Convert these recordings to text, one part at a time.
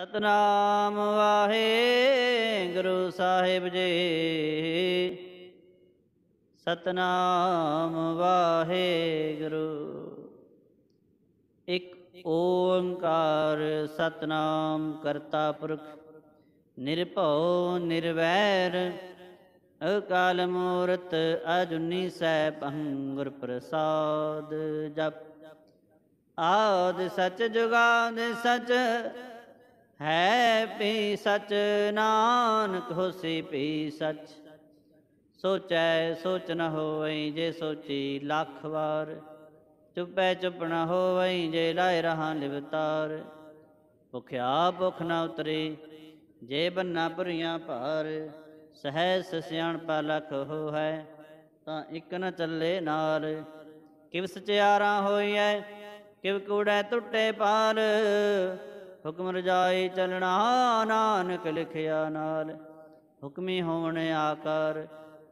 ਸਤਨਾਮ ਵਾਹਿਗੁਰੂ ਸਾਹਿਬ ਜੀ ਸਤਨਾਮ ਵਾਹਿਗੁਰੂ ਇੱਕ ਓੰਕਾਰ ਸਤਨਾਮ ਕਰਤਾ ਪੁਰਖ ਨਿਰਭਉ ਨਿਰਵੈਰ ਅਕਾਲ ਮੂਰਤ ਅਜੁਨੀ ਸੈ ਭੰਗੁਰ ਪ੍ਰਸਾਦ ਜਪ ਆਦ ਸਚ ਜੁਗਾਦ ਸਚ ਹੈ ਪੀ ਸਚ ਨਾਨਕ ਹੋਸੀ ਪੀ ਸਚ ਸੋਚੈ ਸੋਚ ਨ ਹੋਈ ਜੇ ਸੋਚੀ ਲੱਖ ਵਾਰ ਚੁੱਪੈ ਚੁੱਪ ਨ ਹੋਈ ਜੇ ਲਾਇ ਰਹਾ ਲਿਵਤਾਰ ਭੁਖਿਆ ਭੁਖ ਨ ਉਤਰੇ ਜੇ ਬੰਨਾ ਭਰੀਆਂ ਭਾਰ ਸਹਿ ਸਸਿਆਣ ਪਾ ਲਖ ਹੋ ਹੈ ਤਾਂ ਇਕ ਨ ਚੱਲੇ ਨਾਲ ਕਿਵ ਸਚਿਆਰਾ ਹੋਈਐ ਕਿਵ ਕੂੜੈ ਟੁੱਟੇ ਪਾਰ ਹੁਕਮ ਰਜਾਈ ਚਲਣਾ ਨਾਨਕ ਲਿਖਿਆ ਨਾਲ ਹੁਕਮੀ ਹੋਵਣ ਆਕਾਰ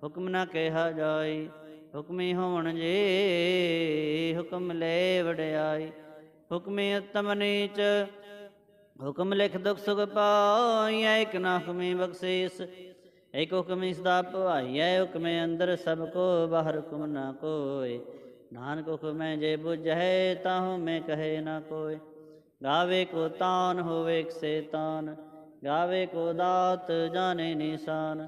ਹੁਕਮ ਨਾ ਕਹਿਆ ਜਾਈ ਹੁਕਮੀ ਹੋਵਣ ਜੇ ਹੁਕਮ ਲੈ ਵੜਾਈ ਹੁਕਮੇ ਉਤਮ ਨੀਚ ਹੁਕਮ ਲਿਖ ਦੁਖ ਸੁਖ ਪਾਈਐ ਇੱਕ ਨਾ ਹੁਕਮੇ ਬਖਸ਼ੀਸ ਇਸ ਦਾ ਸਦਾ ਹੈ ਹੁਕਮੇ ਅੰਦਰ ਸਭ ਕੋ ਬਾਹਰ ਹੁਕਮ ਨਾ ਕੋਏ ਨਾਨਕ ਹੁਕਮੈ ਜੇ ਬੁਝੈ ਤਾਹੂ ਮੈਂ ਕਹੇ ਨਾ ਕੋਏ ਗਾਵੇ ਕੋ ਤਾਨ ਹੋਵੇ ਕਸੇ ਤਾਨ ਗਾਵੇ ਕੋ ਦਾਤ ਜਾਣੇ ਨਿਸ਼ਾਨ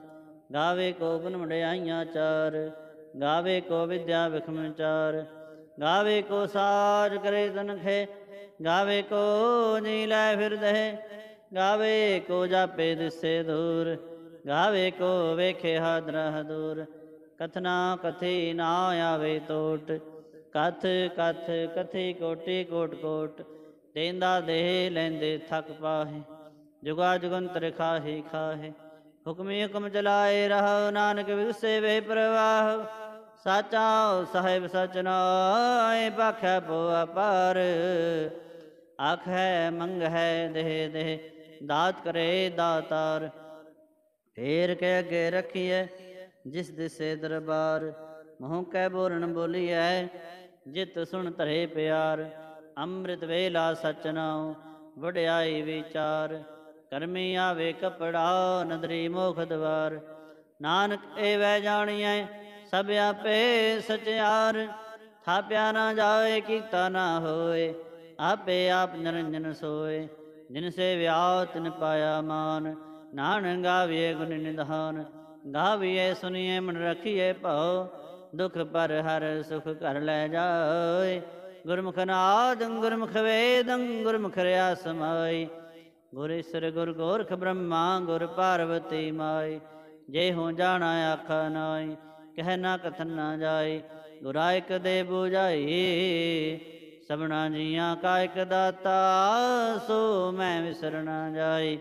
ਗਾਵੇ ਕੋ ਬਨ ਮੜਾਈਆਂ ਚਾਰ ਗਾਵੇ ਕੋ ਵਿਦਿਆ ਵਿਖਮਨ ਚਾਰ ਗਾਵੇ ਕੋ ਸਾਜ ਕਰੇ ਤਨਖੇ ਗਾਵੇ ਕੋ ਜੀ ਲੈ ਫਿਰਦੇ ਗਾਵੇ ਕੋ ਜਾਪੇ ਦਿਸੇ ਦੂਰ ਗਾਵੇ ਕੋ ਵੇਖੇ ਹਾਦਰਾ ਦੂਰ ਕਥਨਾ ਕਥੇ ਨਾ ਆਵੇ ਟੋਟ ਕਥ ਕਥ ਕਥੀ ਕੋਟੀ ਕੋਟ ਕੋਟ ਤੇਂਦਾ ਦੇ ਲੈਂਦੇ ਥਕ ਪਾਹੇ ਜੁਗਾ ਜੁਗੰਤਰ ਖਾਹੇ ਖਾਹੇ ਹੁਕਮੇ ਹੁਕਮ ਚਲਾਏ ਰਹਾ ਨਾਨਕ ਵਿਗਸੇ ਵੇ ਪ੍ਰਵਾਹ ਸਾਚਾ ਸਾਹਿਬ ਸਚਨਾ ਏ ਬੋ ਪੋ ਅਪਾਰ ਆਖੈ ਮੰਗੈ ਦੇਹ ਦੇ ਦਾਤ ਕਰੇ ਦਾਤਾਰ ਫੇਰ ਕੇ ਅਗੇ ਰਖੀਐ ਜਿਸ ਦਿਸੇ ਦਰਬਾਰ ਮੋਹ ਕੈ ਬੋਲਣ ਬੋਲੀਐ ਜਿਤ ਸੁਣ ਧਰੇ ਪਿਆਰ ਅੰਮ੍ਰਿਤ ਵੇਲਾ ਸਚਨਾਉ ਵਡਿਆਈ ਵਿਚਾਰ ਕਰਮੀ ਆਵੇ ਕਪੜਾ ਨਦਰੀ ਮੋਖ ਦਵਾਰ ਨਾਨਕ ਏ ਵੈ ਜਾਣੀਐ ਸਭ ਆਪੇ ਸਚਿਆਰ ਥਾਪਿਆ ਨਾ ਜਾਏ ਕੀਤਾ ਨਾ ਹੋਏ ਆਪੇ ਆਪ ਨਿਰੰਜਨ ਸੋਏ ਜਿਨ ਸੇ ਵਿਆਉ ਤਿਨ ਪਾਇਆ ਮਾਨ ਨਾਨਕ ਗਾਵੇ ਗੁਣ ਨਿਧਾਨ ਗਾਵੀਏ ਸੁਣੀਏ ਮਨ ਰਖੀਏ ਭਉ ਦੁਖ ਪਰ ਹਰ ਸੁਖ ਕਰ ਲੈ ਜਾਏ ਗੁਰਮੁਖ ਨਾਦੰ ਗੁਰਮੁਖ ਵੇਦੰ ਗੁਰਮੁਖ ਰਿਆ ਸਮਾਈ ਗੁਰੇਸ਼ਰ ਗੁਰ ਗੋਰਖ ਬ੍ਰਹਮਾ ਗੁਰ ਪਾਰਵਤੀ ਮਾਈ ਜੇ ਹੋ ਜਾਣਾ ਆਖਾ ਨਾਈ ਕਹਿ ਨਾ ਕਥਨ ਨਾ ਜਾਏ ਗੁਰਾਇਕ ਦੇ 부ਝਾਈ ਸਭਨਾ ਜੀਆਂ ਕਾ ਇਕ ਦਾਤਾ ਸੋ ਮੈਂ ਵਿਸਰਣਾ ਜਾਏ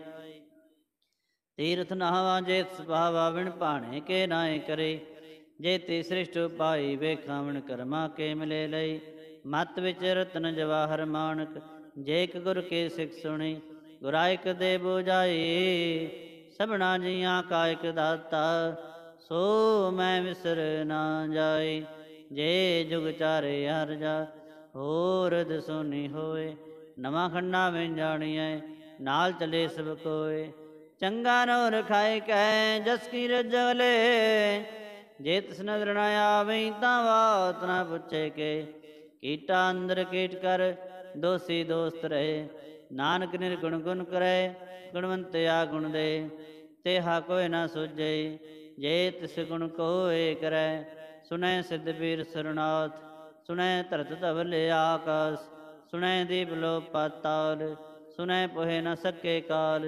ਤੀਰਥ ਨਾਵਾ ਜੇ ਸੁਭਾਵਾ ਵਿਣ ਭਾਣੇ ਕੇ ਨਾਏ ਕਰੇ ਜੇ ਤੇ ਸ੍ਰਿਸ਼ਟ ਪਾਈ ਵੇਖਾਵਣ ਕਰਮਾ ਕੇ ਮਿਲੇ ਲਈ ਮਤ ਵਿਚ ਰਤਨ ਜਵਾਹਰ ਮਾਨਕ ਜੇ ਇੱਕ ਗੁਰ ਕੇ ਸਿੱਖ ਸੁਣੀ ਗੁਰਾਇਕ ਦੇ ਬੁਝਾਈ ਸਭਨਾ ਜੀਆਂ ਕਾਇਕ ਦਾਤਾ ਸੋ ਮੈਂ ਵਿਸਰ ਨਾ ਜਾਏ ਜੇ ਜੁਗ ਚਾਰੇ ਹਰ ਜਾ ਹੋਰ ਦਸੁਨੀ ਹੋਏ ਨਵਾਂ ਖੰਡਾ ਵਿੱਚ ਜਾਣੀਐ ਨਾਲ ਚਲੇ ਸਭ ਕੋਏ ਚੰਗਾ ਨੋ ਰਖਾਇ ਕੈ ਜਸ ਕੀ ਰਜਲੇ ਜੇ ਤਿਸ ਨਦਰ ਨਾ ਆਵੇ ਤਾਂ ਵਾਤ ਨਾ ਪੁੱਛੇ ਕੇ ਕੀਟਾ ਅੰਦਰ ਕੀਟ ਕਰ ਦੋਸੀ ਦੋਸਤ ਰਹੇ ਨਾਨਕ ਨਿਰਗੁਣ ਗੁਣ ਕਰੇ ਗੁਣਵੰਤ ਆ ਗੁਣ ਦੇ ਤੇ ਹਾ ਕੋਈ ਨਾ ਸੁਝੇ ਜੇ ਤਿਸ ਗੁਣ ਕੋਏ ਕਰੈ ਸੁਣੈ ਸਿੱਧ ਵੀਰ ਸਰਨਾਥ ਸੁਣੈ ਧਰਤ ਧਵਲੇ ਆਕਾਸ ਸੁਣੈ ਦੀਪ ਲੋ ਪਤਾਲ ਸੁਣੈ ਪੋਹੇ ਨਾ ਸਕੇ ਕਾਲ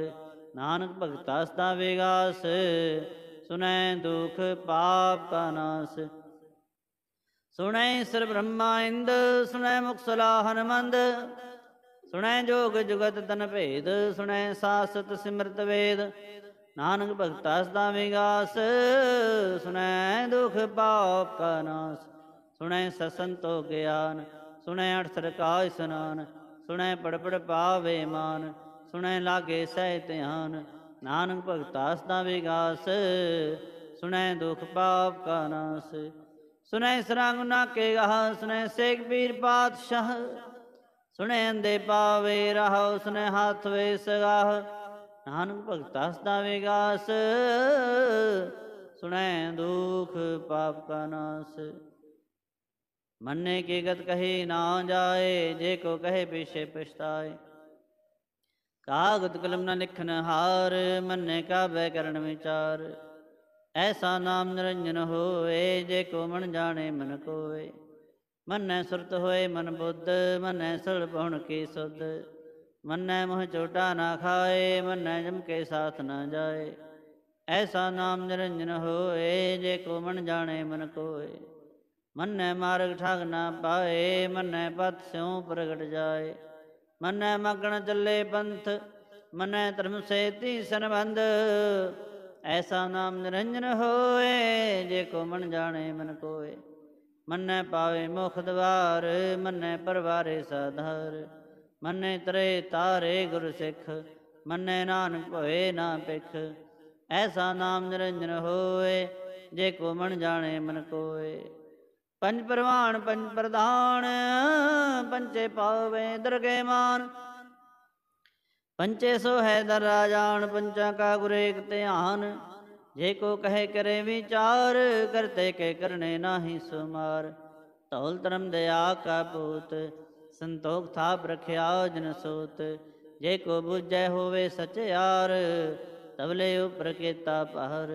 ਨਾਨਕ ਭਗਤਾਸ ਦਾ ਵਿਗਾਸ ਸੁਣੈ ਦੁਖ ਪਾਪ ਕਾ ਨਾਸ ਸੁਣੈ ਸਰ ਬ੍ਰਹਮਾ ਇੰਦ ਸੁਣੈ ਸਲਾ ਹਨਮੰਦ ਸੁਣੈ ਜੋਗ ਜੁਗਤ ਤਨ ਭੇਦ ਸੁਣੈ ਸਾਸਤ ਸਿਮਰਤ ਵੇਦ ਨਾਨਕ ਭਗਤਾਸ ਦਾ ਵਿਗਾਸ ਸੁਣੈ ਦੁਖ ਪਾਪ ਕਾ ਨਾਸ ਸੁਣੈ ਸਸੰਤੋ ਗਿਆਨ ਸੁਣੈ ਅਠ ਸਰਕਾ ਇਸਨਾਨ ਸੁਣੈ ਪੜ ਪੜ ਪਾਵੇ ਮਾਨ ਸੁਣੈ ਲਾਗੇ ਸਹਿ ਧਿਆਨ ਨਾਨਕ ਭਗਤਾਸ ਦਾ ਵਿਗਾਸ ਸੁਣੈ ਦੁਖ ਪਾਪ ਕਾ ਨਾਸ ਸੁਨੈ ਸਰੰਗ ਨਾ ਕੇ ਗਾ ਸੁਨੇ ਸੇਖ ਪੀਰ ਪਾਤਸ਼ਾਹ ਸੁਨੇ ਅੰਦੇ ਪਾਵੇ ਰਹ ਉਸਨੇ ਹੱਥ ਵੇ ਸਗਾ ਨਾਨਕ ਭਗਤਾ ਸਦਾ ਗਾਸ ਸੁਣੈ ਦੁਖ ਪਾਪ ਕਾ ਨਾਸ ਮੰਨੇ ਕੀ ਗਤ ਕਹੇ ਨਾ ਜਾਏ ਜੇ ਕੋ ਕਹੇ ਪਿਛੇ ਪਛਤਾਏ ਕਾਗਦ ਕਲਮ ਨਾ ਲਿਖਨ ਹਾਰ ਮੰਨੇ ਕਾ ਬੈ ਕਰਨ ਵਿਚਾਰ ਐਸਾ ਨਾਮ ਨਿਰੰਜਨ ਹੋਏ ਜੇ ਕੋ ਮਨ ਜਾਣੇ ਮਨ ਕੋਏ ਮਨੈ ਸੁਰਤ ਹੋਏ ਮਨ ਬੁੱਧ ਮਨੈ ਸੜ ਬਹੁਣ ਕੀ ਸੁਧ ਮਨੈ ਮੋਹ ਚੋਟਾ ਨਾ ਖਾਏ ਮਨੈ ਜਮ ਕੇ ਸਾਥ ਨਾ ਜਾਏ ਐਸਾ ਨਾਮ ਨਿਰੰਜਨ ਹੋਏ ਜੇ ਕੋ ਮਨ ਜਾਣੇ ਮਨ ਕੋਏ ਮਨੈ ਮਾਰਗ ਠਾਗ ਨਾ ਪਾਏ ਮਨੈ ਪਤ ਸਿਉ ਪ੍ਰਗਟ ਜਾਏ ਮਨੈ ਮਗਣ ਚੱਲੇ ਪੰਥ ਮਨੈ ਧਰਮ ਸੇਤੀ ਸੰਬੰਧ ਐਸਾ ਨਾਮ ਨਿਰੰਜਨ ਹੋਏ ਜੇ ਕੋ ਮਨ ਜਾਣੇ ਮਨ ਕੋਏ ਮੰਨੈ ਪਾਵੇ ਮੁਖ ਦਵਾਰ ਮੰਨੈ ਪਰਵਾਰੇ ਸਾਧਾਰ ਮੰਨੈ ਤਰੇ ਤਾਰੇ ਗੁਰ ਸਿੱਖ ਮੰਨੈ ਨਾਨਕ ਹੋਏ ਨਾ ਪਿਖ ਐਸਾ ਨਾਮ ਨਿਰੰਜਨ ਹੋਏ ਜੇ ਕੋ ਮਨ ਜਾਣੇ ਮਨ ਕੋਏ ਪੰਜ ਪ੍ਰਵਾਨ ਪੰਜ ਪ੍ਰਧਾਨ ਪੰਚੇ ਪਾਵੇ ਦਰਗੇ ਮਾਨ ਪੰਚੇ ਸੋ ਹੈ ਦਰ ਰਾਜਾਨ ਪੰਚਾਂ ਕਾ ਗੁਰੇ ਇਕ ਧਿਆਨ ਜੇ ਕੋ ਕਹੇ ਕਰੇ ਵਿਚਾਰ ਕਰਤੇ ਕੇ ਕਰਨੇ ਨਾਹੀ ਸੁਮਾਰ ਤੌਲ ਧਰਮ ਦਇਆ ਕਾ ਪੂਤ ਸੰਤੋਖ ਥਾਪ ਰਖਿਆ ਜਨ ਸੋਤ ਜੇ ਕੋ ਬੁਝੈ ਹੋਵੇ ਸਚਿਆਰ ਤਵਲੇ ਉਪਰ ਕੀਤਾ ਪਹਰ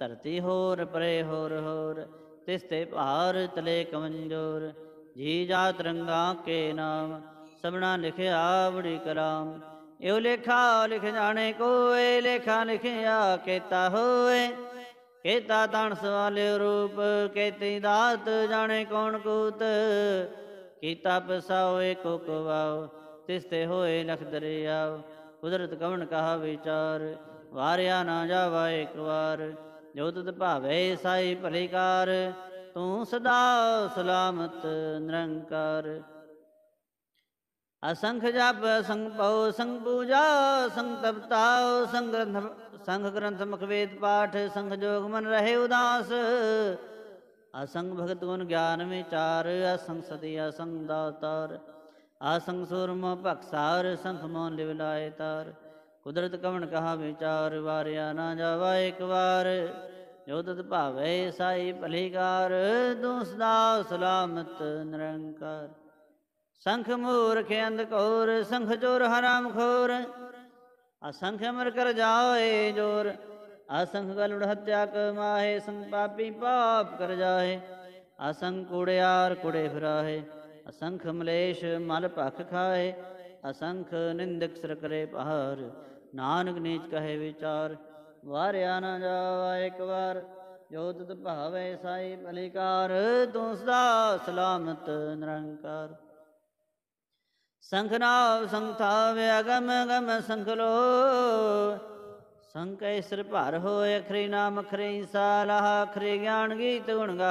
ਧਰਤੀ ਹੋਰ ਪਰੇ ਹੋਰ ਹੋਰ ਤਿਸ ਤੇ ਭਾਰ ਤਲੇ ਕਮੰਜੋਰ ਜੀ ਜਾਤ ਰੰਗਾ ਕੇ ਨਾਮ ਸਭਨਾ ਲਿਖਿਆ ਬੜੀ ਕਰਾਮ ਇਹ ਲਿਖਾ ਲਿਖ ਜਾਣੇ ਕੋਏ ਲਿਖਾ ਲਿਖਿਆ ਕੀਤਾ ਹੋਏ ਕੀਤਾ ਤਣ ਸਵਾਲੇ ਰੂਪ ਕੀਤੀ ਦਾਤ ਜਾਣੇ ਕੌਣ ਕੂਤ ਕੀਤਾ ਪਸਾਉ ਇੱਕ ਕੁਵਾਉ ਤਿਸ ਤੇ ਹੋਏ ਲਖ ਦਰਿਆ ਕੁਦਰਤ ਕਵਣ ਕਹਾ ਵਿਚਾਰ ਵਾਰਿਆ ਨਾ ਜਾਵਾ ਇੱਕ ਵਾਰ ਜੋ ਤਤ ਭਾਵੇ ਸਾਈ ਭਲੇਕਾਰ ਤੂੰ ਸਦਾ ਸਲਾਮਤ ਨਿਰੰਕਾਰ ਅਸੰਖ ਜਪ ਸੰਗ ਪਉ ਸੰਗ ਪੂਜਾ ਸੰਗ ਤਪਤਾਉ ਸੰਗ ਸੰਗ ਗ੍ਰੰਥ ਮੁਖ ਵੇਦ ਪਾਠ ਸੰਗ ਜੋਗ ਮਨ ਰਹੇ ਉਦਾਸ ਅਸੰਗ ਭਗਤ ਗੁਣ ਗਿਆਨ ਵਿਚਾਰ ਅਸੰਗ ਸਦੀ ਅਸੰਗ ਦਾਤਾਰ ਅਸੰਗ ਸੁਰਮ ਮੋ ਭਖਸਾਰ ਸੰਖ ਮੋਨ ਲਿਵ ਲਾਏ ਤਾਰ ਕੁਦਰਤ ਕਵਣ ਕਹਾ ਵਿਚਾਰ ਵਾਰਿਆ ਨਾ ਜਾਵਾ ਇੱਕ ਵਾਰ ਜੋ ਤਤ ਭਾਵੇ ਸਾਈ ਭਲੇਕਾਰ ਦੂਸਦਾ ਸਲਾਮਤ ਨਿਰੰਕਾਰ ਸੰਖ ਮੂਰਖ ਅੰਧ ਕੋਰ ਸੰਖ ਚੋਰ ਹਰਾਮ ਖੋਰ ਅਸੰਖ ਅਮਰ ਕਰ ਜਾਏ ਜੋਰ ਅਸੰਖ ਉੜ ਹੱਤਿਆ ਕ ਮਾਹੇ ਸੰਗ ਪਾਪੀ ਪਾਪ ਕਰ ਜਾਏ ਅਸੰਖ ਕੁੜਿਆਰ ਕੁੜੇ ਫਿਰਾਏ ਅਸੰਖ ਮਲੇਸ਼ ਮਲ ਭਖ ਖਾਏ ਅਸੰਖ ਨਿੰਦਕ ਸਰ ਕਰੇ ਪਹਾਰ ਨਾਨਕ ਨੀਚ ਕਹੇ ਵਿਚਾਰ ਵਾਰਿਆ ਨਾ ਜਾਵਾ ਇੱਕ ਵਾਰ ਜੋ ਤਤ ਭਾਵੇ ਸਾਈ ਭਲਿਕਾਰ ਤੂੰ ਸਦਾ ਸਲਾਮਤ ਨਿਰੰਕਾਰ ਸੰਖ ਨਾਵ ਸੰਥਾਵੇ ਗਮ ਸੰਖ ਲੋ ਸੰਕੈ ਸਿਰ ਭਰ ਹੋਇ ਅਖਰੀ ਨਾਮ ਅਖਰੀ ਸਾਲਾ ਅਖਰੀ ਗਿਆਨ ਗੀਤ ਗੁਣ ਗਾ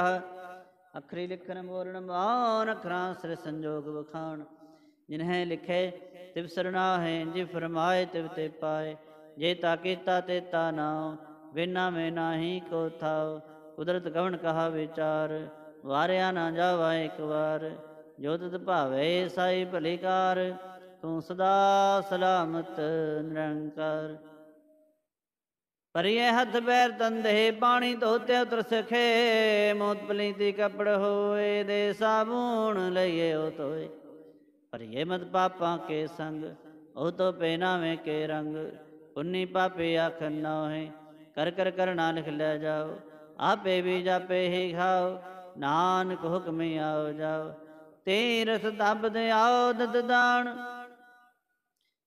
ਅਖਰੀ ਲਿਖਨ ਮੋਰਨ ਮਾਨ ਅਖਰਾ ਸਿਰ ਸੰਜੋਗ ਵਖਾਣ ਜਿਨਹੈ ਲਿਖੇ ਤਿਵ ਸਰਣਾ ਹੈ ਜਿ ਫਰਮਾਏ ਤਿਵ ਤੇ ਪਾਏ ਜੇ ਤਾ ਕੀਤਾ ਤੇ ਤਾ ਨਾਉ ਵਿਨਾ ਮੈਂ ਨਾਹੀ ਕੋ ਥਾਉ ਕੁਦਰਤ ਗਵਣ ਕਹਾ ਵਿਚਾਰ ਵਾਰਿਆ ਨਾ ਜਾਵਾ ਇੱਕ ਵਾਰ ਜੋ ਤਤ ਭਾਵੇ ਸਾਈ ਭਲੇਕਾਰ ਤੂੰ ਸਦਾ ਸਲਾਮਤ ਨਿਰੰਕਾਰ ਪਰਿਏ ਹੱਥ ਬੈਰ ਤੰਦੇ ਪਾਣੀ ਧੋਤੇ ਉਤਰ ਸਖੇ ਮੋਤ ਪਲੀਤੀ ਕਪੜ ਹੋਏ ਦੇ ਸਾਬੂਣ ਲਈਏ ਉਹ ਤੋਏ ਪਰਿਏ ਮਤ ਪਾਪਾਂ ਕੇ ਸੰਗ ਉਹ ਤੋ ਪਹਿਨਾਵੇਂ ਕੇ ਰੰਗ ਪੁੰਨੀ ਪਾਪੇ ਆਖਨ ਨੋਹੇ ਕਰ ਕਰ ਕਰਨਾ ਲਿਖ ਲੈ ਜਾਓ ਆਪੇ ਵੀ ਜਾਪੇ ਹੀ ਖਾਓ ਨਾਨਕ ਹੁਕਮੇ ਆਓ ਜਾਓ ਤੇ ਰਸ ਦਬਦ ਆਉਦ ਦਦਾਨ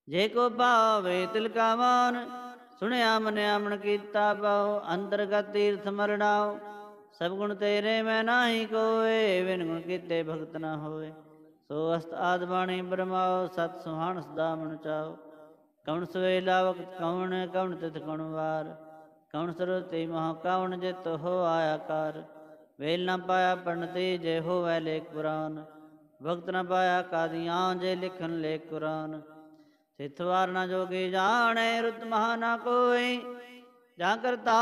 ਜੇ ਕੋ ਭਾਵੇ ਤਿਲਕਾ ਮਾਨ ਸੁਣਿਆ ਮਨ ਮਨ ਕੀਤਾ ਪਾਉ ਗਤ ਤੀਰਥ ਮਰਣਾਉ ਸਭ ਗੁਣ ਤੇਰੇ ਮੈਂ ਨਾਹੀ ਕੋਏ ਵਿਨ ਗੁਣ ਕੀਤੇ ਭਗਤ ਨਾ ਹੋਏ ਸੋ ਅਸਤ ਆਦ ਬਾਣੀ ਬ੍ਰਹਮਾਉ ਸਤ ਸੁਹਾਣ ਸਦਾ ਮਨ ਚਾਉ ਕਵਣ ਸਵੇ ਲਾਵਕ ਕਵਣ ਕਵਣ ਤਿਤ ਕਉਣ ਵਾਰ ਕਵਣ ਸਰੋਤੇ ਮਹਾ ਕਵਣ ਜਿਤ ਹੋ ਆਇਆ ਕਰ ਵੇਲ ਨਾ ਪਾਇਆ ਪਰਨਤੇ ਜੇ ਹੋਵੇ ਲੇਖ ਪੁਰਾਨ ਵਕਤ ਨ ਪਾਇਆ ਕਾਦੀਆਂ ਜੇ ਲਿਖਣ ਲੈ ਕੁਰਾਨ ਸਿਤਵਾਰ ਨ ਜੋਗੀ ਜਾਣੇ ਰਤ ਮਹਾਨਾ ਕੋਈ ਜਾਂ ਕਰਤਾ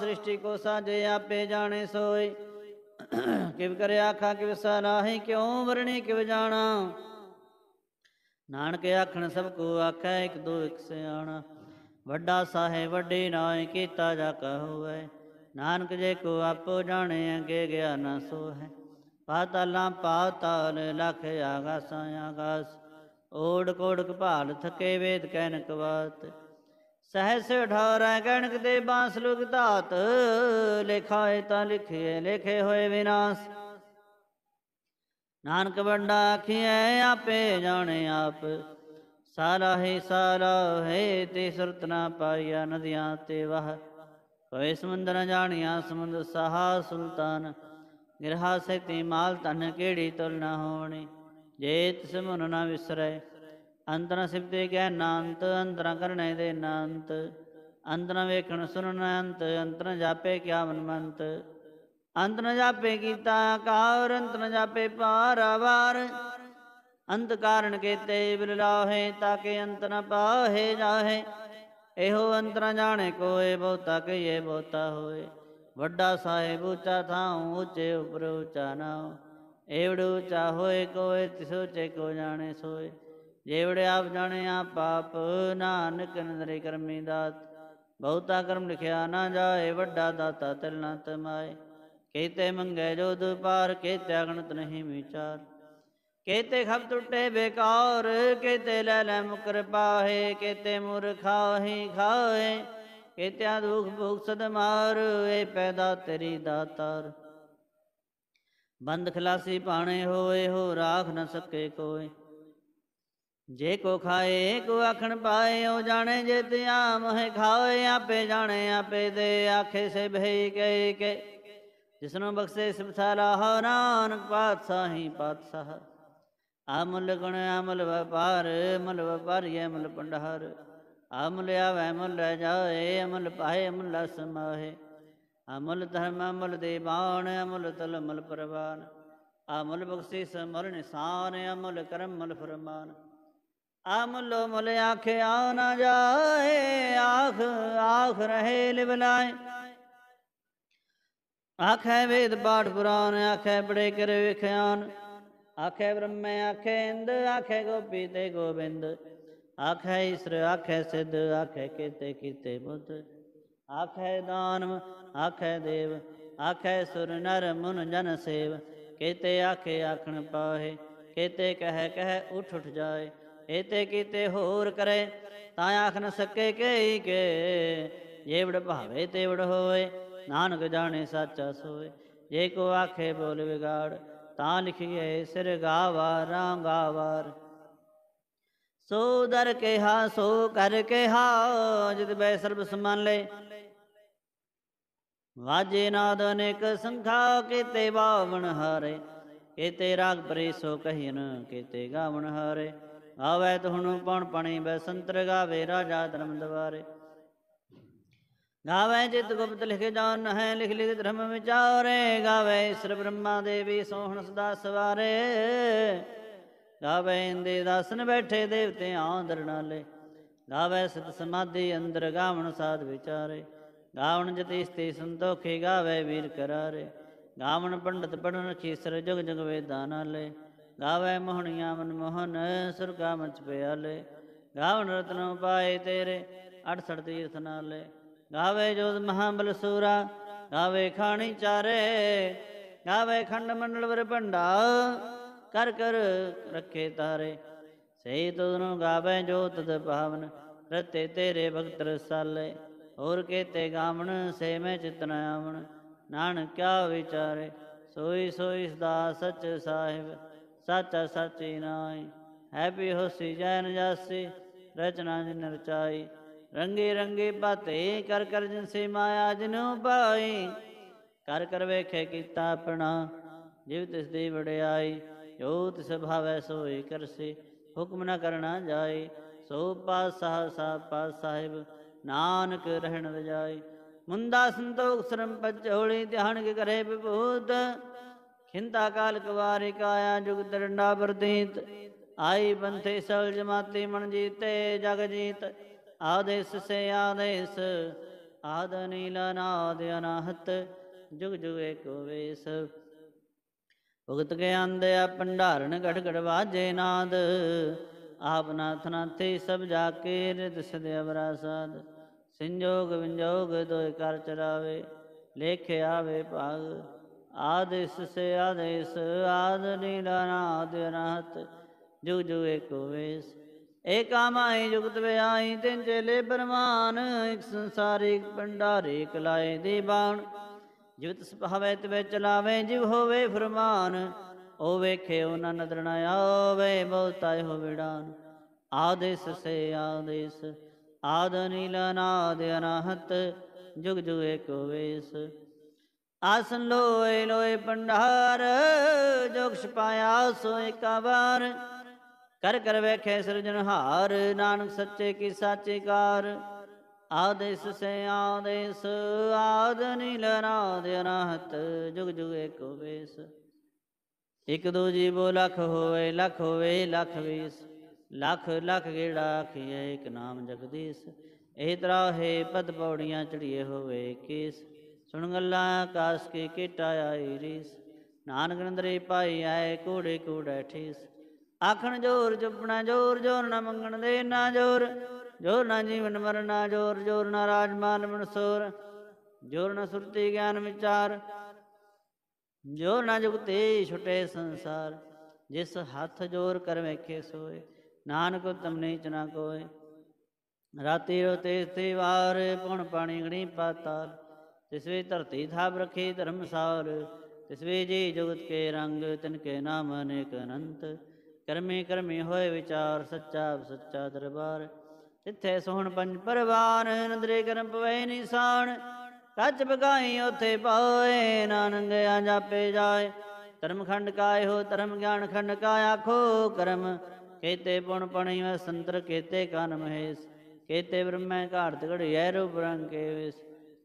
ਸ੍ਰਿਸ਼ਟੀ ਕੋ ਸਾਜੇ ਆਪੇ ਜਾਣੇ ਸੋਈ ਕਿਵ ਕਰਿਆ ਆਖਾਂ ਕਿਵ ਸਲਾਹੀ ਕਿਉ ਵਰਣੀ ਕਿਵ ਜਾਣਾ ਨਾਨਕ ਆਖਣ ਸਭ ਕੋ ਆਖੈ ਇਕ ਦੋ ਇਕ ਸਿਆਣਾ ਵੱਡਾ ਸਾਹਿ ਵੱਡੇ ਨਾਏ ਕੀਤਾ ਜਾ ਕਹੋਵੇ ਨਾਨਕ ਜੇ ਕੋ ਆਪੋ ਜਾਣੇ ਅਗੇ ਗਿਆਨ ਸੋ ਹੈ ਪਾਤਾਲਾਂ ਪਾਤਾਲ ਲਖ ਆਗਾਸਾਂ ਆਗਾਸ ਓੜ ਕੋੜ ਕਪਾਲ ਥਕੇ ਵੇਦ ਕਹਿਨ ਕਵਾਤ ਸਹਸ ਢੌਰਾ ਗਣਕ ਦੇ ਬਾਸ ਲੁਗ ਧਾਤ ਲਿਖਾਏ ਤਾਂ ਲਿਖਿਏ ਲਿਖੇ ਹੋਏ ਵਿਨਾਸ਼ ਨਾਨਕ ਵੰਡਾ ਆਖੀਐ ਆਪੇ ਜਾਣੇ ਆਪ ਸਾਰਾ ਹੈ ਸਾਰਾ ਹੈ ਤੇ ਸੁਰਤ ਨਾ ਪਾਈਆ ਨਦੀਆਂ ਤੇ ਵਹ ਹੋਏ ਸਮੁੰਦਰ ਜਾਣਿਆ ਸਮੁੰਦਰ ਸਹਾ ਸੁਲਤਾਨ ਗ੍ਰਹਾ ਸਕਤੀ ਮਾਲ ਧਨ ਕਿਹੜੀ ਤੁਲ ਨਾ ਹੋਣੀ ਜੇ ਤਿਸ ਮਨ ਨਾ ਵਿਸਰੈ ਅੰਤਰਾ ਸਿਫਤੇ ਗੈ ਨਾਨਤ ਅੰਤਰਾ ਕਰਨੇ ਦੇ ਨਾਨਤ ਅੰਤਰਾ ਵੇਖਣ ਸੁਣਨ ਅੰਤ ਅੰਤਰ ਜਾਪੇ ਕਿਆ ਮਨ ਮੰਤ ਅੰਤਨ ਜਾਪੇ ਕੀਤਾ ਆਕਾਰ ਅੰਤ ਜਾਪੇ ਪਾਰ ਆਵਾਰ ਅੰਤ ਕਾਰਨ ਕੇਤੇ ਬਿਲਾਹੇ ਤਾਕੇ ਅੰਤ ਨ ਪਾਹੇ ਜਾਹੇ ਇਹੋ ਅੰਤਰਾ ਜਾਣੇ ਕੋਏ ਬਹੁਤਾ ਇਹ ਬਹੁਤਾ ਹੋਏ ਵੱਡਾ ਸਾਹਿਬ ਉੱਚਾ ਥਾਉ ਉੱਚੇ ਉਪਰ ਉੱਚਾ ਨਾਉ ਏਵੜ ਉੱਚਾ ਹੋਏ ਕੋਏ ਤਿਸੋ ਚੇ ਕੋ ਜਾਣੇ ਸੋਏ ਜੇਵੜੇ ਆਪ ਜਾਣੇ ਆ ਪਾਪ ਨਾਨਕ ਨਦਰੇ ਕਰਮੀ ਦਾਤ ਬਹੁਤਾ ਕਰਮ ਲਿਖਿਆ ਨਾ ਜਾਏ ਵੱਡਾ ਦਾਤਾ ਤਿਲ ਨਾ ਤਮਾਏ ਕੇਤੇ ਮੰਗੇ ਜੋ ਪਾਰ ਕੇਤੇ ਅਗਣਤ ਨਹੀਂ ਵਿਚਾਰ ਕੇਤੇ ਖਬ ਟੁੱਟੇ ਬੇਕਾਰ ਕੇਤੇ ਲੈ ਲੈ ਮੁਕਰ ਪਾਹੇ ਕੇਤੇ ਹੀ ਖਾਏ ਕਿਤਿਆ ਦੁਖ ਭੋਗ ਸਦ ਮਾਰ ਏ ਪੈਦਾ ਤੇਰੀ ਦਾਤਾਰ ਬੰਦ ਖਲਾਸੀ ਪਾਣੇ ਹੋਏ ਹੋ ਰਾਖ ਨ ਸਕੇ ਕੋਈ ਜੇ ਕੋ ਖਾਏ ਕੋ ਆਖਣ ਪਾਏ ਉਹ ਜਾਣੇ ਜੇ ਤਿਆ ਮਹਿ ਖਾਏ ਆਪੇ ਜਾਣੇ ਆਪੇ ਦੇ ਆਖੇ ਸੇ ਭਈ ਕੇ ਕੇ ਜਿਸਨੂੰ ਬਖਸ਼ੇ ਸਿਮਸਾਲਾ ਹੋ ਨਾਨਕ ਪਾਤਸ਼ਾਹੀ ਪਾਤਸ਼ਾਹ ਆਮਲ ਗੁਣ ਆਮਲ ਵਪਾਰ ਮਲ ਵਪਾਰੀ ਮਲ ਪੰਡਹਾਰ ਆਵੇ ਵੈਮਲ ਲੈ ਜਾਏ ਅਮਲ ਪਾਏ ਅਮਲ ਲਸ ਮਾਹੇ ਅਮਲ ਧਰਮ ਅਮਲ ਬਾਣ ਅਮਲ ਤਲ ਅਮਲ ਪਰਵਾਨ ਅਮਲ ਬਖਸ਼ੀ ਸਮਰਨ ਸਾਨ ਅਮਲ ਕਰਮ ਮਲ ਫਰਮਾਨ ਅਮਲ ਮਲ ਆਖੇ ਆ ਨਾ ਜਾਏ ਆਖ ਆਖ ਰਹੇ ਲਿਵਲਾਏ ਆਖੇ ਵੇਦ ਪਾਠ ਪੁਰਾਨ ਆਖੇ ਬੜੇ ਕਰ ਵਿਖਿਆਨ ਆਖੇ ਬ੍ਰਹਮੇ ਆਖੇ ਇੰਦ ਆਖੇ ਗੋਪੀ ਤੇ ਗੋਬਿੰਦ ਆਖੇ ਇਸਰ ਆਖੇ ਸਿੱਧ ਆਖੇ ਕਿਤੇ ਕਿਤੇ ਬੁੱਧ ਆਖੇ ਦਾਨਵ ਆਖੇ ਦੇਵ ਆਖੇ ਸੁਰ ਨਰ ਮਨ ਜਨ ਸੇਵ ਕਿਤੇ ਆਖੇ ਆਖਣ ਪਾਹੇ ਕਿਤੇ ਕਹਿ ਕਹਿ ਉਠ ਉਠ ਜਾਏ ਇਤੇ ਕੀਤੇ ਹੋਰ ਕਰੇ ਤਾਂ ਆਖ ਨ ਸਕੇ ਕਈ ਕੇ ਜੇਵੜ ਭਾਵੇ ਤੇਵੜ ਹੋਏ ਨਾਨਕ ਜਾਣੇ ਸੱਚਾ ਸੋਏ ਜੇ ਕੋ ਆਖੇ ਬੋਲ ਵਿਗਾੜ ਤਾਂ ਲਿਖੀਏ ਸਿਰ ਗਾਵਾ ਰਾਂਗਾਵਾਰ ਸੋ ਦਰ ਕਿਹਾ ਸੋ ਕਰ ਕਿਹਾ ਜਿਤ ਬੈ ਸਰਬ ਸਮਾਨ ਲੈ ਵਾਜੇ ਨਾਦ ਅਨੇਕ ਸੰਖਾ ਕੀਤੇ ਬਾਵਣ ਹਾਰੇ ਕੀਤੇ ਰਾਗ ਪਰੇ ਸੋ ਕਹਿਨ ਕੀਤੇ ਗਾਵਣ ਹਾਰੇ ਆਵੇ ਤੁਹਾਨੂੰ ਪਣ ਪਣੀ ਬੈ ਸੰਤਰ ਗਾਵੇ ਰਾਜਾ ਧਰਮ ਦਵਾਰੇ ਗਾਵੇ ਜਿਤ ਗੁਪਤ ਲਿਖੇ ਜਾਣ ਹੈ ਲਿਖ ਲਿਖ ਧਰਮ ਵਿਚਾਰੇ ਗਾਵੇ ਈਸ਼ਰ ਬ੍ਰਹਮਾ ਦੇਵੀ ਸੋਹਣ ਸਦਾ ਸਵਾਰੇ ਲਾਵੇ ਇੰਦੇ ਦਾਸਨ ਬੈਠੇ ਦੇਵਤੇ ਨਾਲੇ ਲਾਵੇ ਸਤ ਸਮਾਧੀ ਅੰਦਰ ਗਾਵਣ ਸਾਧ ਵਿਚਾਰੇ ਗਾਵਣ ਜਤਿ ਸਤੇ ਸੰਤੋਖੇ ਗਾਵੇ ਵੀਰ ਕਰਾਰੇ ਗਾਵਣ ਪੰਡਤ ਪੜਨ ਖੀਸਰ ਜਗ ਜਗ ਵੇਦਾਂ ਨਾਲੇ ਗਾਵੇ ਮੋਹਣੀਆਂ ਮਨ ਮੋਹਨ ਸੁਰਗਾ ਮਚ ਪਿਆਲੇ ਗਾਵਣ ਰਤਨ ਉਪਾਏ ਤੇਰੇ 68 ਤੀਰਥ ਨਾਲੇ ਗਾਵੇ ਜੋਤ ਮਹਾਬਲ ਸੂਰਾ ਗਾਵੇ ਖਾਣੀ ਚਾਰੇ ਗਾਵੇ ਖੰਡ ਮੰਡਲ ਵਰ ਭੰਡਾ ਕਰ ਕਰ ਰੱਖੇ ਤਾਰੇ ਸਹੀ ਨੂੰ ਗਾਵੇ ਜੋ ਤਦ ਭਾਵਨ ਰਤੇ ਤੇਰੇ ਭਗਤ ਰਸਾਲੇ ਹੋਰ ਕੇਤੇ ਗਾਵਣ ਸੇ ਮੈਂ ਚਿਤਨ ਆਵਣ ਨਾਨਕ ਕਿਆ ਵਿਚਾਰੇ ਸੋਈ ਸੋਈ ਸਦਾ ਸਚ ਸਾਹਿਬ ਸਚ ਸਚੀ ਨਾਈ ਹੈਪੀ ਹੋਸੀ ਜੈਨ ਜਾਸੀ ਰਚਨਾ ਜਿਨ ਰਚਾਈ ਰੰਗੇ ਰੰਗੇ ਬਾਤੇ ਕਰ ਕਰ ਜਿਨ ਸੇ ਮਾਇਆ ਜਿਨੋ ਪਾਈ ਕਰ ਕਰ ਵੇਖੇ ਕੀਤਾ ਆਪਣਾ ਜਿਵ ਤਿਸ ਦੀ ਵੜਿਆਈ ਜੋਤ ਸੁਭਾਵੈ ਸੋਈ ਕਰਸੀ ਹੁਕਮ ਨਾ ਕਰਨਾ ਜਾਏ ਸੋ ਪਾਸਾ ਸਾ ਪਾਸ ਸਾਹਿਬ ਨਾਨਕ ਰਹਿਣ ਵਜਾਏ ਮੁੰਦਾ ਸੰਤੋਖ ਸ਼ਰਮ ਪਚੋਲੀ ਧਿਆਨ ਕੇ ਕਰੇ ਬਿਭੂਤ ਖਿੰਦਾ ਕਾਲ ਕਵਾਰੇ ਕਾਇਆ ਜੁਗ ਦਰੰਡਾ ਵਰਦੀਤ ਆਈ ਬੰਥੇ ਸਭ ਜਮਾਤੀ ਮਨ ਜੀਤੇ ਜਗ ਜੀਤ ਆਦੇਸ ਸੇ ਆਦੇਸ ਆਦ ਨੀਲਾ ਨਾਦ ਅਨਾਹਤ ਜੁਗ ਜੁਗ ਏਕੋ ਵੇਸ ਭਗਤ ਕੇ ਆਂਦਿਆ ਭੰਡਾਰਨ ਘਟ ਘਟ ਵਾਜੇ ਨਾਦ ਆਪ ਨਾਥ ਨਾਥੇ ਸਭ ਜਾ ਕੇ ਰਿਤ ਸਦੇ ਅਵਰਾ ਸਾਧ ਸੰਜੋਗ ਵਿੰਜੋਗ ਦੋਇ ਕਰ ਚਰਾਵੇ ਲੇਖੇ ਆਵੇ ਭਾਗ ਆਦੇਸ ਸੇ ਆਦੇਸ ਆਦ ਨਾਦ ਅਨਹਤ ਜੁਗ ਜੁਗ ਏਕੋ ਵੇਸ ਮਾਈ ਜੁਗਤ ਵਿਆਈ ਤਿੰਨ ਚੇਲੇ ਬਰਮਾਨ ਇੱਕ ਸੰਸਾਰਿਕ ਭੰਡਾਰੇ ਕਲਾਏ ਦੀ ਬਾਣ ਜੁਗਤ ਸੁਭਾਵੇ ਤਵੇ ਚਲਾਵੇ ਜਿਵ ਹੋਵੇ ਫਰਮਾਨ ਓ ਵੇਖੇ ਉਹਨਾਂ ਨਦਰ ਨਾ ਆਵੇ ਬਹੁਤਾਇ ਹੋਵਿੜਾਨ ਆਦੇਸ ਸੇ ਆਦੇਸ ਆਦ ਨੀਲ ਨਾਦ ਅਨਹਤ ਜੁਗ ਜੁਗ ਏਕ ਹੋਵੇਸ ਆਸਨ ਲੋਏ ਲੋਏ ਪੰਡਾਰ ਜੋਗਸ਼ ਪਾਇਆ ਸੋ ਏਕਾ ਵਾਰ ਕਰ ਕਰ ਵੇਖੇ ਹਾਰ ਨਾਨਕ ਸੱਚੇ ਕੀ ਸਾਚੇ ਕਾਰ ਆਦੇਸ ਸੇ ਆਦੇਸ ਆਦ ਨੀਲ ਨਾਦ ਅਨਹਤ ਜੁਗ ਜੁਗ ਇੱਕ ਵੇਸ ਇਕ ਦੋ ਜੀਵੋ ਲਖ ਹੋਵੇ ਲਖ ਹੋਵੇ ਲਖ ਵੇਸ ਲਖ ਲਖ ਗੇੜਾ ਆਖੀਏ ਇਕ ਨਾਮ ਜਗਦੀਸ਼ ਇਹ ਤਰਾ ਹੈ ਪਦ ਪੌੜੀਆਂ ਚੜੀਏ ਹੋਵੇ ਕੇਸ ਸੁਣ ਗੱਲਾਂ ਆਕਾਸ਼ ਕੇ ਕੀਟਾ ਆਈ ਰੀਸ ਨਾਨਕ ਨੰਦਰੇ ਪਾਈ ਆਏ ਕੋੜੇ ਕੋੜੇ ਠੀਸ ਆਖਣ ਜੋਰ ਜਪਣਾ ਜੋਰ ਜੋਰ ਨਾ ਮੰਗਣ ਦੇ ਨਾ ਜੋਰ ਜੋ ਨਾ ਜੀਵਨ ਮਰਨਾ ਜੋਰ ਜੋਰ ਨਾ ਰਾਜਮਾਨ ਮਨਸੂਰ ਜੋਰ ਨਾ ਸੁਰਤੀ ਗਿਆਨ ਵਿਚਾਰ ਜੋ ਨਾ ਜੁਗਤੇ ਛੁਟੇ ਸੰਸਾਰ ਜਿਸ ਹੱਥ ਜੋਰ ਕਰ ਵੇਖੇ ਸੋਏ ਨਾਨਕ ਤੁਮਨੇ ਚਨਾ ਕੋਏ ਰਾਤੀ ਰੋ ਤੇ ਵਾਰ ਪੁਣ ਪਾਣੀ ਗਣੀ ਪਾਤਾਲ ਵੀ ਧਰਤੀ ਥਾਪ ਰਖੀ ਧਰਮਸਾਰ ਵੀ ਜੀ ਜੁਗਤ ਕੇ ਰੰਗ ਤਨ ਕੇ ਨਾਮ ਅਨੇਕ ਅਨੰਤ ਕਰਮੇ ਕਰਮੇ ਹੋਏ ਵਿਚਾਰ ਸੱਚਾ ਸੱਚਾ ਦਰਬਾਰ ਤਿੱਥੇ ਸੋਹਣ ਪੰਜ ਪਰਵਾਰ ਨਦਰੇ ਕਰਮ ਪਵੇ ਨਿਸਾਨ ਤਜ ਬਗਾਈ ਉਥੇ ਪਾਏ ਨਾਨੰਗ ਆ ਜਾਪੇ ਜਾਏ ਧਰਮ ਖੰਡ ਕਾਇ ਹੋ ਧਰਮ ਗਿਆਨ ਖੰਡ ਕਾ ਆਖੋ ਕਰਮ ਕੇਤੇ ਪੁਣ ਪਣੀ ਵੈ ਸੰਤਰ ਕੇਤੇ ਕਨ ਮਹੇਸ਼ ਕੇਤੇ ਬ੍ਰਹਮੈ ਤਗੜ ਘੜਿਐ ਰੂਪ ਰੰਗ ਕੇ ਵੇਸ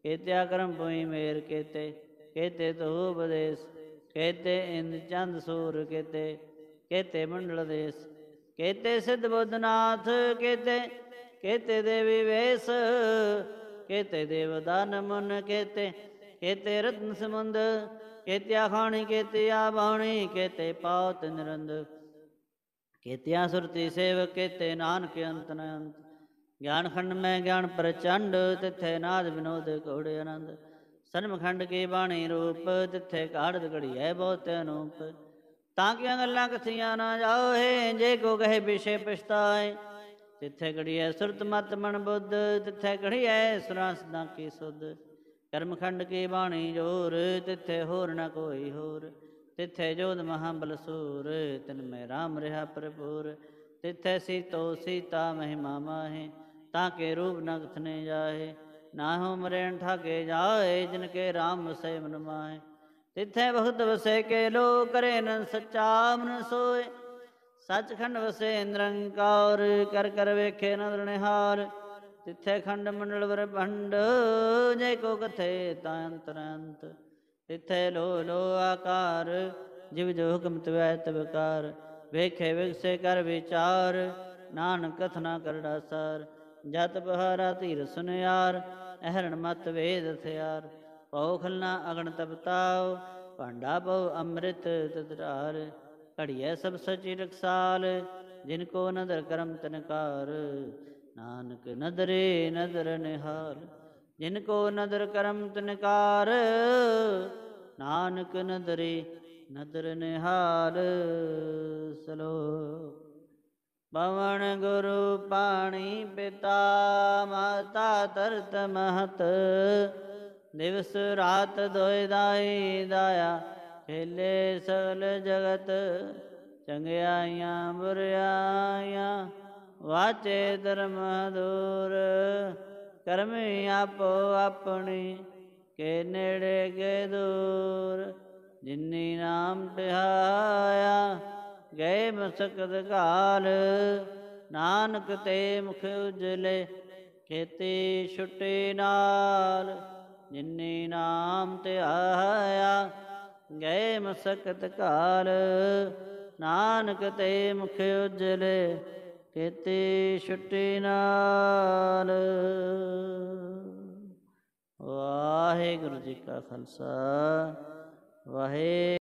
ਕੇਤੇ ਆਕਰਮ ਭੂਈ ਮੇਰ ਕੇਤੇ ਕੇਤੇ ਤੋ ਉਪਦੇਸ਼ ਕੇਤੇ ਇੰਦ ਚੰਦ ਸੂਰ ਕੇਤੇ ਕੇਤੇ ਮੰਡਲ ਦੇਸ ਕੇਤੇ ਸਿਧ ਬੁੱਧਨਾਥ ਕੇਤੇ ਕੇਤੇ ਦੇਵੀ ਵੇਸ ਕੇਤੇ ਦਾਨ ਮਨ ਕੇਤੇ ਕੇਤੇ ਰਤਨ ਸਮੁੰਦ ਆਖਾਣੀ ਖਾਣੀ ਆ ਬਾਣੀ ਕੇਤੇ ਪਾਉਤ ਨਿਰੰਦ ਆ ਸੁਰਤੀ ਸੇਵ ਕੇਤੇ ਨਾਨਕ ਅੰਤ ਨ ਅੰਤ ਗਿਆਨ ਖੰਡ ਮੈਂ ਗਿਆਨ ਪ੍ਰਚੰਡ ਤਿੱਥੇ ਨਾਦ ਵਿਨੋਦ ਕੋੜੇ ਆਨੰਦ ਖੰਡ ਕੀ ਬਾਣੀ ਰੂਪ ਤਿੱਥੇ ਕਾੜਦ ਘੜੀ ਹੈ ਬਹੁਤ ਅਨੂਪ ਤਾਂ ਕਿ ਗੱਲਾਂ ਕਥੀਆਂ ਨਾ ਜਾਓ ਹੈ ਜੇ ਕੋ ਕਹੇ ਵਿਸ਼ੇ ਪਛਤਾਏ ਤਿੱਥੇ ਘੜੀਐ ਸੁਰਤ ਮਤ ਮਨ ਬੁੱਧ ਤਿੱਥੇ ਘੜੀਐ ਸੁਰਾਂ ਦਾ ਕੀ ਸੁਧ ਕਰਮਖੰਡ ਕੀ ਬਾਣੀ ਜੋਰ ਤਿੱਥੇ ਹੋਰ ਨਾ ਕੋਈ ਹੋਰ ਤਿੱਥੇ ਜੋਦ ਮਹਾ ਬਲਸੂਰ ਤਿਨ ਮੈ ਰਾਮ ਰਹਾ ਪ੍ਰਭੂਰ ਤਿੱਥੇ ਸੀਤੋ ਸੀਤਾ ਮਹਿਮਾ ਮਾਹੇ ਤਾਂ ਕੇ ਰੂਪ ਨਗਥ ਨੇ ਜਾਏ ਨਾ ਹੋ ਮਰੇਣ ਠਾਗੇ ਜਾਏ ਜਿਨ ਕੇ ਰਾਮ ਸੇ ਮਨ ਮਾਹੇ ਤਿੱਥੇ ਬਹੁਤ ਵਸੇ ਕੇ ਲੋ ਕਰੇ ਨ ਸਚਾ ਮਨ ਸੋਏ ਸੱਚਖੰਡ ਵਸੇ ਇੰਦਰੰਕਾਰ ਕਰ ਕਰ ਵੇਖੇ ਨਦਰ ਨਿਹਾਰ ਤਿੱਥੇ ਖੰਡ ਮੰਡਲ ਵਰ ਭੰਡ ਜੇ ਕੋ ਕਥੇ ਤਾਂ ਅੰਤਰ ਅੰਤ ਤਿੱਥੇ ਲੋ ਲੋ ਆਕਾਰ ਜਿਵ ਜੋ ਹੁਕਮ ਤਵੈ ਤਵਕਾਰ ਵੇਖੇ ਵਿਖਸੇ ਕਰ ਵਿਚਾਰ ਨਾਨਕ ਕਥਨਾ ਕਰੜਾ ਸਾਰ ਜਤ ਬਹਾਰਾ ਧੀਰ ਸੁਨਿਆਰ ਅਹਰਣ ਮਤ ਵੇਦ ਥਿਆਰ ਪਉ ਖਲਨਾ ਅਗਣ ਤਪਤਾਉ ਭਾਂਡਾ ਪਉ ਅੰਮ੍ਰਿਤ ਤਤਰਾਰ ਘੜੀਐ ਸਭ ਸਚੀ ਰਖਸਾਲ ਜਿਨ ਕੋ ਨਦਰ ਕਰਮ ਤਨਕਾਰ ਨਾਨਕ ਨਦਰੇ ਨਦਰ ਨਿਹਾਲ ਜਿਨ ਕੋ ਨਦਰ ਕਰਮ ਤਨਕਾਰ ਨਾਨਕ ਨਦਰੇ ਨਦਰ ਨਿਹਾਲ ਸਲੋਕ ਪਵਨ ਗੁਰੂ ਪਾਣੀ ਪਿਤਾ ਮਾਤਾ ਤਰਤ ਮਹਤ ਦਿਵਸ ਰਾਤ ਦੋਇ ਦਾਈ ਦਾਇਆ ਹਿਲੇ ਸਗਲ ਜਗਤ ਚੰਗਿਆਈਆਂ ਬੁਰਿਆਈਆਂ ਵਾਚੇ ਧਰਮ ਦੂਰ ਕਰਮੀ ਆਪੋ ਆਪਣੀ ਕੇ ਨੇੜੇ ਗਏ ਦੂਰ ਜਿਨੀ ਨਾਮ ਧਿਆਇਆ ਗਏ ਮਸਕਦ ਘਾਲ ਨਾਨਕ ਤੇ ਮੁਖ ਉਜਲੇ ਖੇਤੀ ਛੁੱਟੇ ਨਾਲ ਜਿਨੀ ਨਾਮ ਧਿਆਇਆ ਗਏ ਮਸਕਤ ਘਾਲ ਨਾਨਕ ਤੇ ਮੁਖ ਉਜਲੇ ਕੇਤੇ ਛੁੱਟੀ ਨਾਲ ਵਾਹਿਗੁਰੂ ਜੀ ਕਾ ਖਾਲਸਾ ਵਾਹਿ